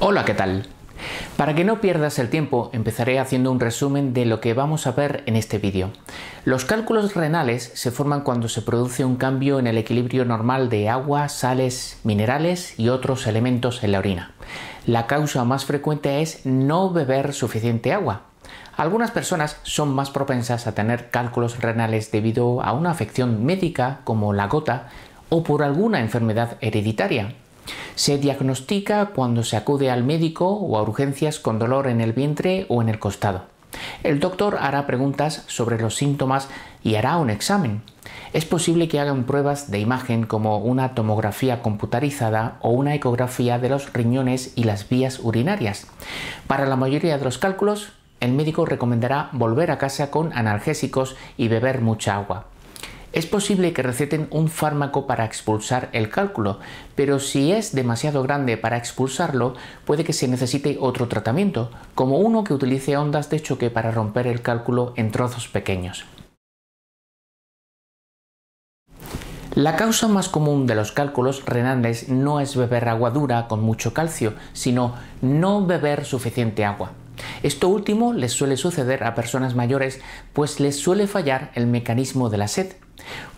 Hola, ¿qué tal? Para que no pierdas el tiempo, empezaré haciendo un resumen de lo que vamos a ver en este vídeo. Los cálculos renales se forman cuando se produce un cambio en el equilibrio normal de agua, sales, minerales y otros elementos en la orina. La causa más frecuente es no beber suficiente agua. Algunas personas son más propensas a tener cálculos renales debido a una afección médica como la gota o por alguna enfermedad hereditaria, se diagnostica cuando se acude al médico o a urgencias con dolor en el vientre o en el costado. El doctor hará preguntas sobre los síntomas y hará un examen. Es posible que hagan pruebas de imagen como una tomografía computarizada o una ecografía de los riñones y las vías urinarias. Para la mayoría de los cálculos, el médico recomendará volver a casa con analgésicos y beber mucha agua. Es posible que receten un fármaco para expulsar el cálculo, pero si es demasiado grande para expulsarlo, puede que se necesite otro tratamiento, como uno que utilice ondas de choque para romper el cálculo en trozos pequeños. La causa más común de los cálculos renales no es beber agua dura con mucho calcio, sino no beber suficiente agua. Esto último les suele suceder a personas mayores, pues les suele fallar el mecanismo de la sed,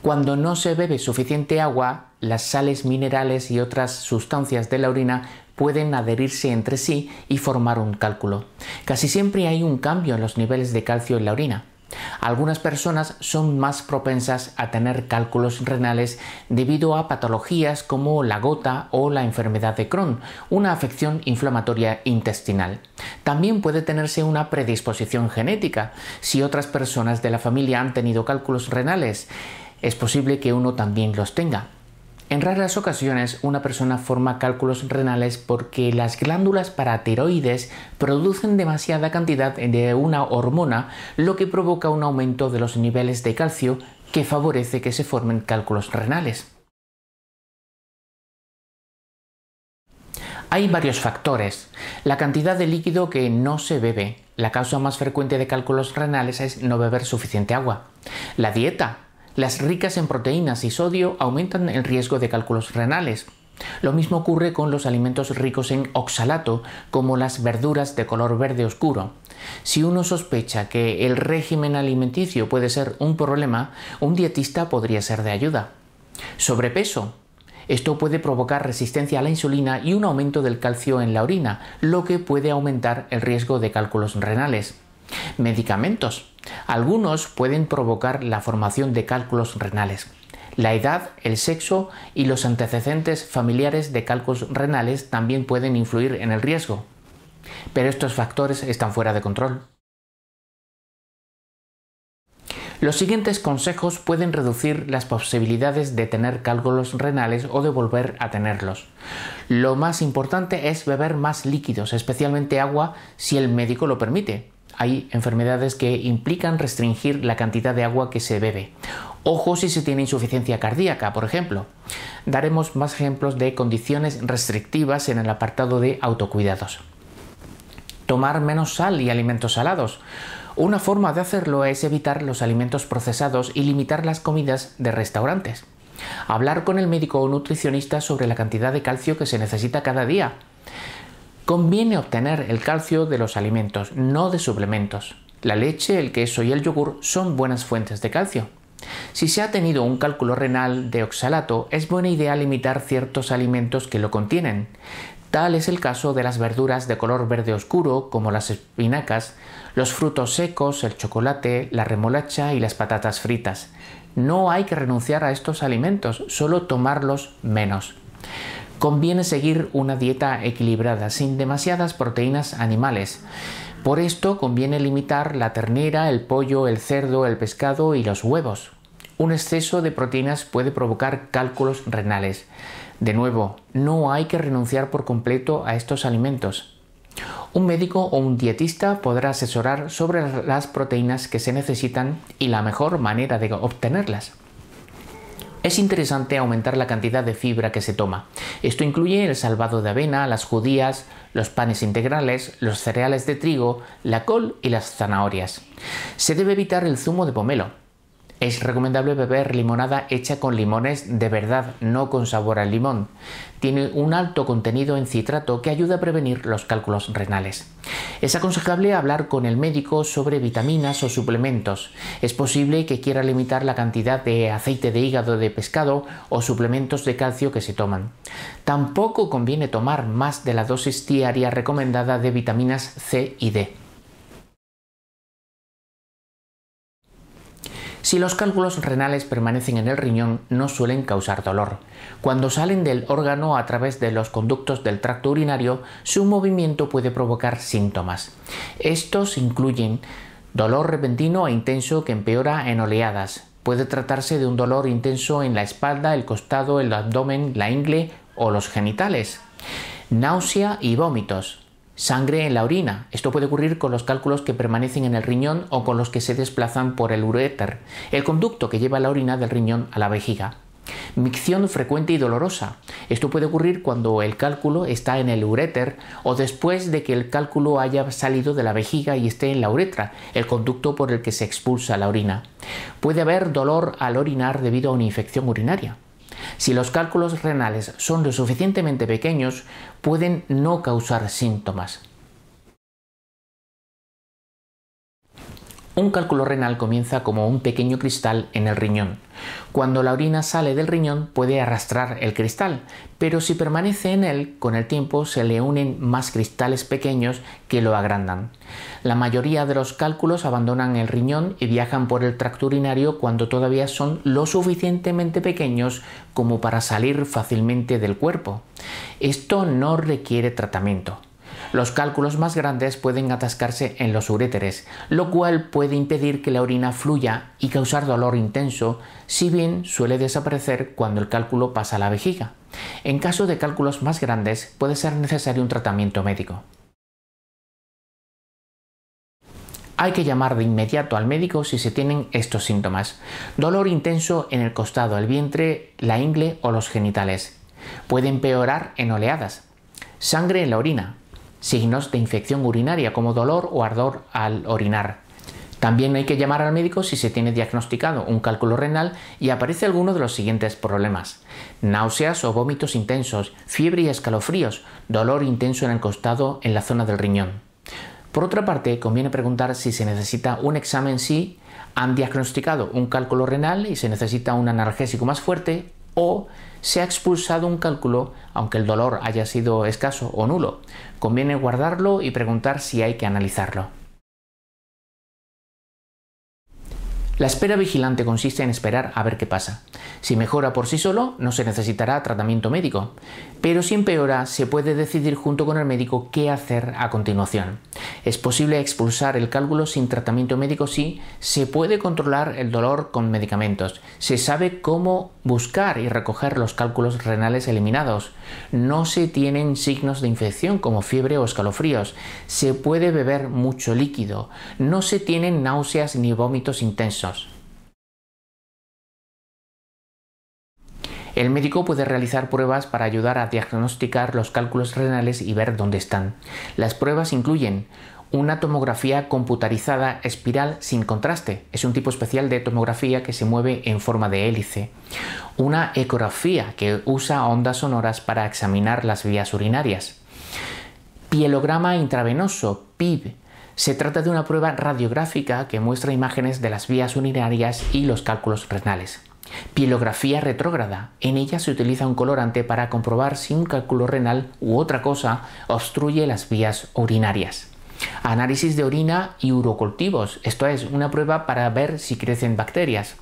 cuando no se bebe suficiente agua, las sales minerales y otras sustancias de la orina pueden adherirse entre sí y formar un cálculo. Casi siempre hay un cambio en los niveles de calcio en la orina. Algunas personas son más propensas a tener cálculos renales debido a patologías como la gota o la enfermedad de Crohn, una afección inflamatoria intestinal. También puede tenerse una predisposición genética si otras personas de la familia han tenido cálculos renales es posible que uno también los tenga. En raras ocasiones una persona forma cálculos renales porque las glándulas paratiroides producen demasiada cantidad de una hormona, lo que provoca un aumento de los niveles de calcio que favorece que se formen cálculos renales. Hay varios factores. La cantidad de líquido que no se bebe. La causa más frecuente de cálculos renales es no beber suficiente agua. La dieta, las ricas en proteínas y sodio aumentan el riesgo de cálculos renales. Lo mismo ocurre con los alimentos ricos en oxalato, como las verduras de color verde oscuro. Si uno sospecha que el régimen alimenticio puede ser un problema, un dietista podría ser de ayuda. Sobrepeso. Esto puede provocar resistencia a la insulina y un aumento del calcio en la orina, lo que puede aumentar el riesgo de cálculos renales. Medicamentos. Algunos pueden provocar la formación de cálculos renales. La edad, el sexo y los antecedentes familiares de cálculos renales también pueden influir en el riesgo. Pero estos factores están fuera de control. Los siguientes consejos pueden reducir las posibilidades de tener cálculos renales o de volver a tenerlos. Lo más importante es beber más líquidos, especialmente agua, si el médico lo permite hay enfermedades que implican restringir la cantidad de agua que se bebe. Ojo si se tiene insuficiencia cardíaca, por ejemplo. Daremos más ejemplos de condiciones restrictivas en el apartado de autocuidados. Tomar menos sal y alimentos salados. Una forma de hacerlo es evitar los alimentos procesados y limitar las comidas de restaurantes. Hablar con el médico o nutricionista sobre la cantidad de calcio que se necesita cada día. Conviene obtener el calcio de los alimentos, no de suplementos. La leche, el queso y el yogur son buenas fuentes de calcio. Si se ha tenido un cálculo renal de oxalato, es buena idea limitar ciertos alimentos que lo contienen. Tal es el caso de las verduras de color verde oscuro, como las espinacas, los frutos secos, el chocolate, la remolacha y las patatas fritas. No hay que renunciar a estos alimentos, solo tomarlos menos. Conviene seguir una dieta equilibrada, sin demasiadas proteínas animales. Por esto conviene limitar la ternera, el pollo, el cerdo, el pescado y los huevos. Un exceso de proteínas puede provocar cálculos renales. De nuevo, no hay que renunciar por completo a estos alimentos. Un médico o un dietista podrá asesorar sobre las proteínas que se necesitan y la mejor manera de obtenerlas es interesante aumentar la cantidad de fibra que se toma. Esto incluye el salvado de avena, las judías, los panes integrales, los cereales de trigo, la col y las zanahorias. Se debe evitar el zumo de pomelo, es recomendable beber limonada hecha con limones de verdad, no con sabor al limón. Tiene un alto contenido en citrato que ayuda a prevenir los cálculos renales. Es aconsejable hablar con el médico sobre vitaminas o suplementos. Es posible que quiera limitar la cantidad de aceite de hígado de pescado o suplementos de calcio que se toman. Tampoco conviene tomar más de la dosis diaria recomendada de vitaminas C y D. Si los cálculos renales permanecen en el riñón, no suelen causar dolor. Cuando salen del órgano a través de los conductos del tracto urinario, su movimiento puede provocar síntomas. Estos incluyen dolor repentino e intenso que empeora en oleadas. Puede tratarse de un dolor intenso en la espalda, el costado, el abdomen, la ingle o los genitales. Náusea y vómitos sangre en la orina. Esto puede ocurrir con los cálculos que permanecen en el riñón o con los que se desplazan por el uréter, el conducto que lleva la orina del riñón a la vejiga. Micción frecuente y dolorosa. Esto puede ocurrir cuando el cálculo está en el uréter o después de que el cálculo haya salido de la vejiga y esté en la uretra, el conducto por el que se expulsa la orina. Puede haber dolor al orinar debido a una infección urinaria. Si los cálculos renales son lo suficientemente pequeños, pueden no causar síntomas. Un cálculo renal comienza como un pequeño cristal en el riñón. Cuando la orina sale del riñón puede arrastrar el cristal, pero si permanece en él, con el tiempo se le unen más cristales pequeños que lo agrandan. La mayoría de los cálculos abandonan el riñón y viajan por el tracto urinario cuando todavía son lo suficientemente pequeños como para salir fácilmente del cuerpo. Esto no requiere tratamiento. Los cálculos más grandes pueden atascarse en los uréteres, lo cual puede impedir que la orina fluya y causar dolor intenso, si bien suele desaparecer cuando el cálculo pasa a la vejiga. En caso de cálculos más grandes puede ser necesario un tratamiento médico. Hay que llamar de inmediato al médico si se tienen estos síntomas. Dolor intenso en el costado, el vientre, la ingle o los genitales. Puede empeorar en oleadas. Sangre en la orina, signos de infección urinaria como dolor o ardor al orinar. También hay que llamar al médico si se tiene diagnosticado un cálculo renal y aparece alguno de los siguientes problemas. Náuseas o vómitos intensos, fiebre y escalofríos, dolor intenso en el costado en la zona del riñón. Por otra parte, conviene preguntar si se necesita un examen si han diagnosticado un cálculo renal y se necesita un analgésico más fuerte o se ha expulsado un cálculo aunque el dolor haya sido escaso o nulo. Conviene guardarlo y preguntar si hay que analizarlo. La espera vigilante consiste en esperar a ver qué pasa. Si mejora por sí solo, no se necesitará tratamiento médico, pero si empeora, se puede decidir junto con el médico qué hacer a continuación. Es posible expulsar el cálculo sin tratamiento médico si se puede controlar el dolor con medicamentos, se sabe cómo buscar y recoger los cálculos renales eliminados, no se tienen signos de infección como fiebre o escalofríos, se puede beber mucho líquido, no se tienen náuseas ni vómitos intensos, el médico puede realizar pruebas para ayudar a diagnosticar los cálculos renales y ver dónde están. Las pruebas incluyen una tomografía computarizada espiral sin contraste, es un tipo especial de tomografía que se mueve en forma de hélice, una ecografía que usa ondas sonoras para examinar las vías urinarias, pielograma intravenoso, PIB, se trata de una prueba radiográfica que muestra imágenes de las vías urinarias y los cálculos renales. Pielografía retrógrada. En ella se utiliza un colorante para comprobar si un cálculo renal u otra cosa obstruye las vías urinarias. Análisis de orina y urocultivos, esto es, una prueba para ver si crecen bacterias.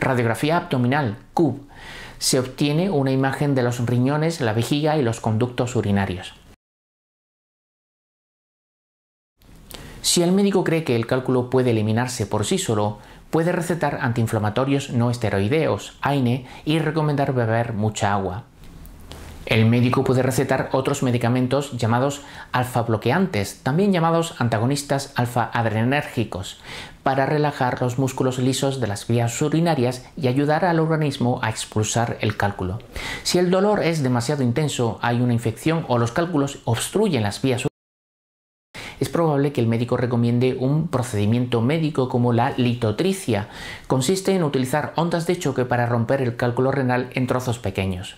Radiografía abdominal, CUB. Se obtiene una imagen de los riñones, la vejiga y los conductos urinarios. Si el médico cree que el cálculo puede eliminarse por sí solo, puede recetar antiinflamatorios no esteroideos, AINE, y recomendar beber mucha agua. El médico puede recetar otros medicamentos llamados alfa-bloqueantes, también llamados antagonistas alfa-adrenérgicos, para relajar los músculos lisos de las vías urinarias y ayudar al organismo a expulsar el cálculo. Si el dolor es demasiado intenso, hay una infección o los cálculos obstruyen las vías es probable que el médico recomiende un procedimiento médico como la litotricia. Consiste en utilizar ondas de choque para romper el cálculo renal en trozos pequeños.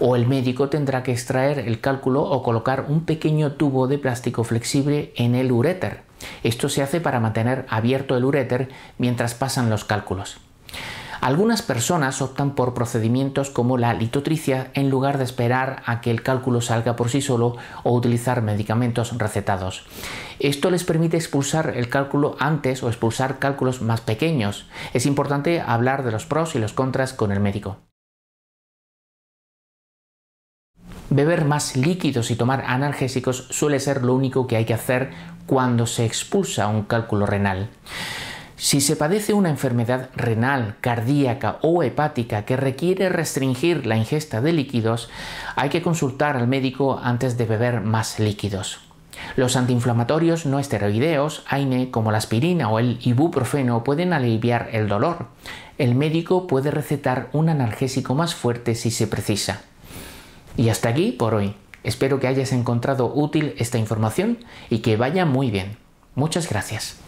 O el médico tendrá que extraer el cálculo o colocar un pequeño tubo de plástico flexible en el uréter. Esto se hace para mantener abierto el uréter mientras pasan los cálculos. Algunas personas optan por procedimientos como la litotricia en lugar de esperar a que el cálculo salga por sí solo o utilizar medicamentos recetados. Esto les permite expulsar el cálculo antes o expulsar cálculos más pequeños. Es importante hablar de los pros y los contras con el médico. Beber más líquidos y tomar analgésicos suele ser lo único que hay que hacer cuando se expulsa un cálculo renal. Si se padece una enfermedad renal, cardíaca o hepática que requiere restringir la ingesta de líquidos, hay que consultar al médico antes de beber más líquidos. Los antiinflamatorios no esteroideos, AINE, como la aspirina o el ibuprofeno, pueden aliviar el dolor. El médico puede recetar un analgésico más fuerte si se precisa. Y hasta aquí por hoy. Espero que hayas encontrado útil esta información y que vaya muy bien. Muchas gracias.